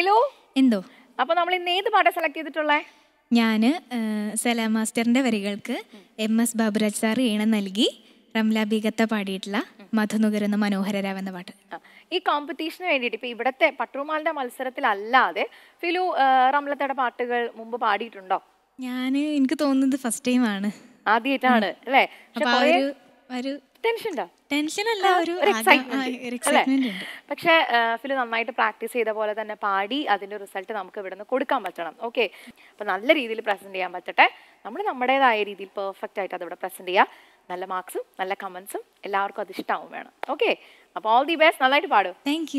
hello എന്തോ അപ്പൊ നമ്മൾ ഇന്ന് ഏത് പാട്ടാ സെലക്ട് ചെയ്തിട്ടുള്ളേ ഞാൻ സലാ മാസ്റ്ററിന്റെ വരികൾക്ക് എം എസ് ബാബുരാജ് സാർ ഈണം നൽകി റംല ബീഗത്ത പാടിയിട്ടുള്ള മധുനുകർ എന്ന മനോഹരരാവ് എന്ന പാട്ട് ഈ കോമ്പറ്റീഷന് വേണ്ടിയിട്ട് ഇപ്പൊ ഇവിടത്തെ പട്ടുമാലിന്റെ മത്സരത്തിലല്ലാതെ ഫിലു റംലത്തയുടെ പാട്ടുകൾ മുമ്പ് പാടിയിട്ടുണ്ടോ ഞാൻ എനിക്ക് തോന്നുന്നത് ഫസ്റ്റ് ടൈം ആണ് ആദ്യമായിട്ടാണ് അല്ലേ ഒരു ടെൻഷനുണ്ടോ ടെൻഷൻ അല്ല ഒരു പക്ഷെ ഫിലു നന്നായിട്ട് പ്രാക്ടീസ് ചെയ്ത പോലെ തന്നെ പാടി അതിന്റെ റിസൾട്ട് നമുക്ക് ഇവിടെ നിന്ന് കൊടുക്കാൻ പറ്റണം ഓക്കെ അപ്പൊ നല്ല രീതിയിൽ പ്രസന്റ് ചെയ്യാൻ പറ്റട്ടെ നമ്മൾ നമ്മുടേതായ രീതിയിൽ പെർഫെക്റ്റ് ആയിട്ട് അതിവിടെ പ്രസന്റ് ചെയ്യാം നല്ല മാർക്സും നല്ല കമന്റ്സും എല്ലാവർക്കും അത് ഇഷ്ടാവും വേണം ഓക്കെ അപ്പോൾ ഓൾ ദി ബെസ്റ്റ് നന്നായിട്ട് പാടും താങ്ക്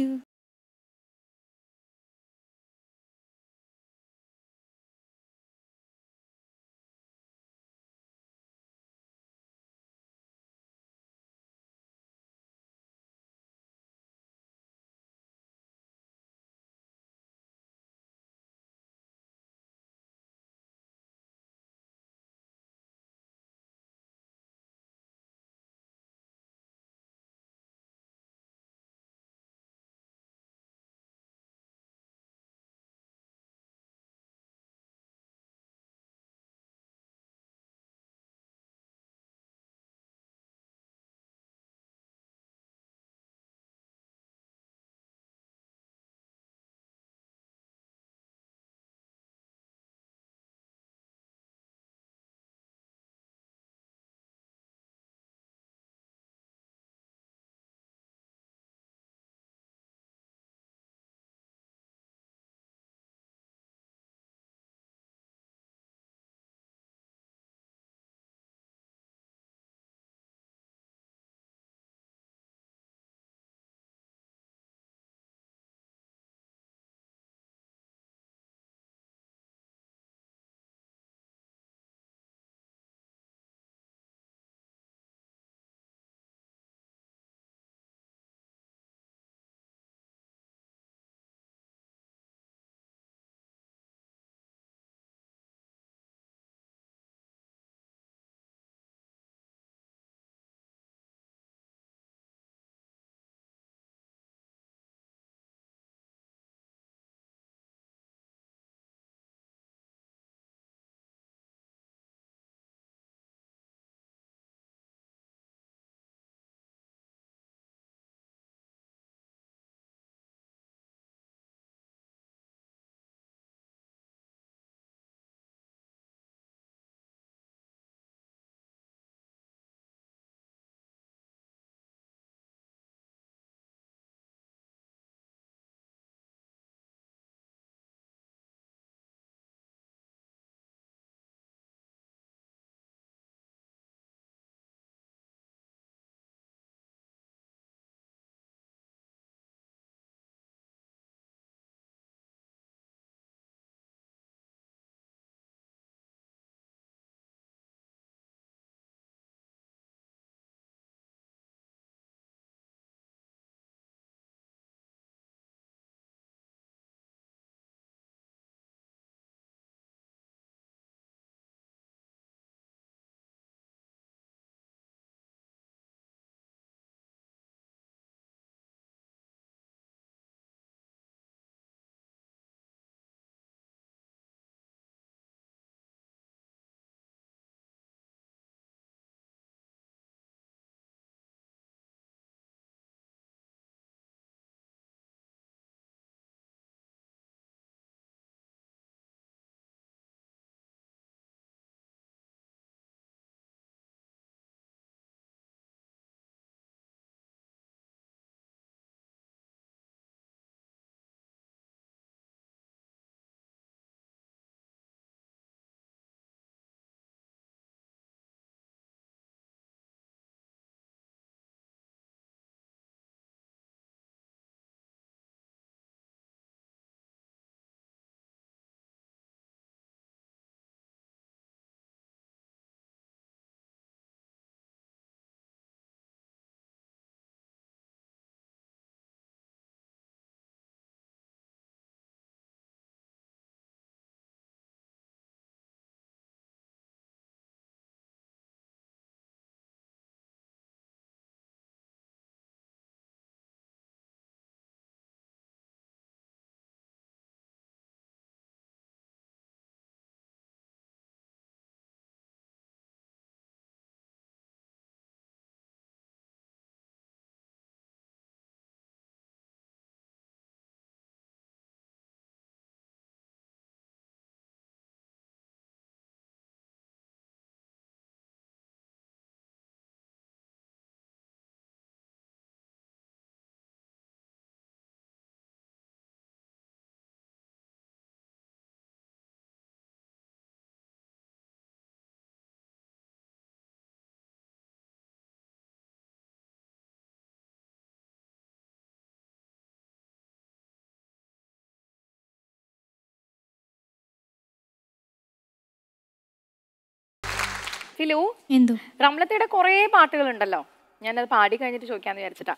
ഹിലു എന്തോ റംലത്തയുടെ കുറേ പാട്ടുകളുണ്ടല്ലോ ഞാനത് പാടി കഴിഞ്ഞിട്ട് ചോദിക്കാന്ന് വിചാരിച്ചിട്ടാ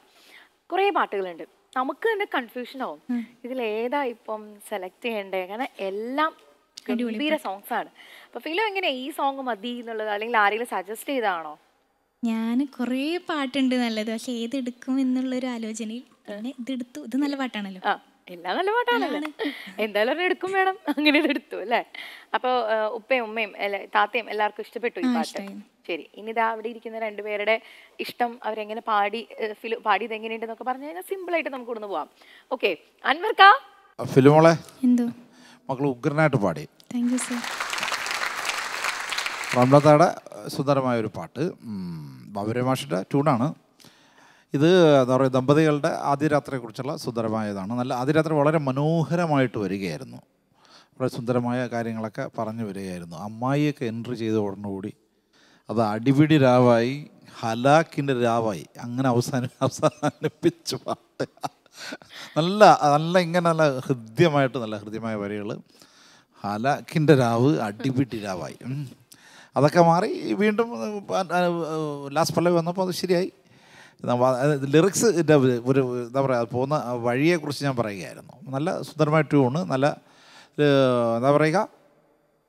കുറേ പാട്ടുകളുണ്ട് നമുക്ക് തന്നെ കൺഫ്യൂഷൻ ആവും ഏതാ ഇപ്പം സെലക്ട് ചെയ്യണ്ടേ കാരണം എല്ലാം ഗംഭീര സോങ്സ് ആണ് അപ്പൊ ഫിലോ എങ്ങനെ ഈ സോങ് മതി എന്നുള്ളത് അല്ലെങ്കിൽ ആരെങ്കിലും സജസ്റ്റ് ചെയ്താണോ ഞാൻ കുറേ പാട്ടുണ്ട് നല്ലത് പക്ഷെ ഏതെടുക്കും എന്നുള്ളൊരു ആലോചനയിൽ ഇതെടുത്തു ഇത് നല്ല പാട്ടാണല്ലോ എല്ലാം നല്ല പാട്ടാണല്ലോ എന്തായാലും ഒരു എടുക്കും വേണം അങ്ങനെ എടുത്തു അല്ലേ അപ്പൊ ഉപ്പയും ഉമ്മയും താത്തയും എല്ലാവർക്കും ഇഷ്ടപ്പെട്ടു ഈ പാട്ട് ശരി ഇനിതാ അവിടെ ഇരിക്കുന്ന രണ്ടുപേരുടെ ഇഷ്ടം അവരെങ്ങനെ പാടി ഫിലു പാടിയത് എങ്ങനെയുണ്ടെന്നൊക്കെ പറഞ്ഞു കഴിഞ്ഞാൽ ആയിട്ട് നമുക്ക് ഇവിടുന്ന് പോവാം ഓക്കെ അൻവർക്കാ ഫിലിമോളെ എന്തോ മക്കൾ ഉഗ്രനായിട്ട് പാടി സർ സുന്ദരമായ ഒരു പാട്ട് ബാബുരമാഷിൻ്റെ ട്യൂണാണ് ഇത് എന്താ പറയുക ദമ്പതികളുടെ ആദ്യരാത്രയെക്കുറിച്ചുള്ള സുന്ദരമായതാണ് നല്ല ആദ്യരാത്ര വളരെ മനോഹരമായിട്ട് വരികയായിരുന്നു വളരെ സുന്ദരമായ കാര്യങ്ങളൊക്കെ പറഞ്ഞു വരികയായിരുന്നു അമ്മായിയൊക്കെ എൻട്രി ചെയ്ത ഉടനുകൂടി അത് അടിപിടി രാവായി ഹലാക്കിൻ്റെ രാവായി അങ്ങനെ അവസാനം അവസാനിപ്പിച്ചു പാട്ട് നല്ല നല്ല ഇങ്ങനെ നല്ല ഹൃദ്യമായിട്ട് നല്ല ഹൃദ്യമായ വരികൾ ഹലാക്കിൻ്റെ രാവ് അടിപിടി രാവായി അതൊക്കെ മാറി വീണ്ടും ലാസ്റ്റ് പള്ളി വന്നപ്പോൾ അത് ശരിയായി ലിറിക്സ് ഒരു എന്താ പറയുക പോകുന്ന വഴിയെക്കുറിച്ച് ഞാൻ പറയുകയായിരുന്നു നല്ല സുന്ദരമായ ട്യൂണ് നല്ല എന്താ പറയുക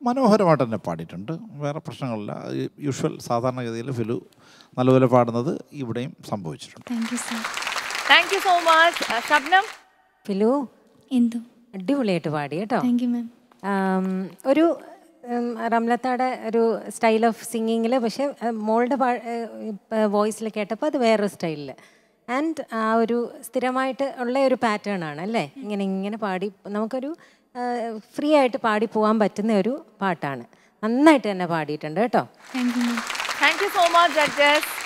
മനോഹരമായിട്ട് തന്നെ പാടിയിട്ടുണ്ട് വേറെ പ്രശ്നങ്ങളില്ല യൂഷ്വൽ സാധാരണഗതിയിൽ ഫിലു നല്ലപോലെ പാടുന്നത് ഇവിടെയും സംഭവിച്ചിട്ടുണ്ട് സോ മച്ച് ഷബ്നം ഫിലു അടിപൊളിയായിട്ട് പാടി കേട്ടോ ഒരു റംലത്താടെ ഒരു സ്റ്റൈൽ ഓഫ് സിംഗിങ്ങിൽ പക്ഷേ മോളുടെ വോയിസിൽ കേട്ടപ്പോൾ അത് വേറൊരു സ്റ്റൈലിൽ ആൻഡ് ആ ഒരു സ്ഥിരമായിട്ട് ഉള്ള ഒരു പാറ്റേൺ ആണ് അല്ലേ ഇങ്ങനെ ഇങ്ങനെ പാടി നമുക്കൊരു ഫ്രീ ആയിട്ട് പാടി പോകാൻ പറ്റുന്ന ഒരു പാട്ടാണ് നന്നായിട്ട് തന്നെ പാടിയിട്ടുണ്ട് കേട്ടോ താങ്ക് യു സോ മച്ച്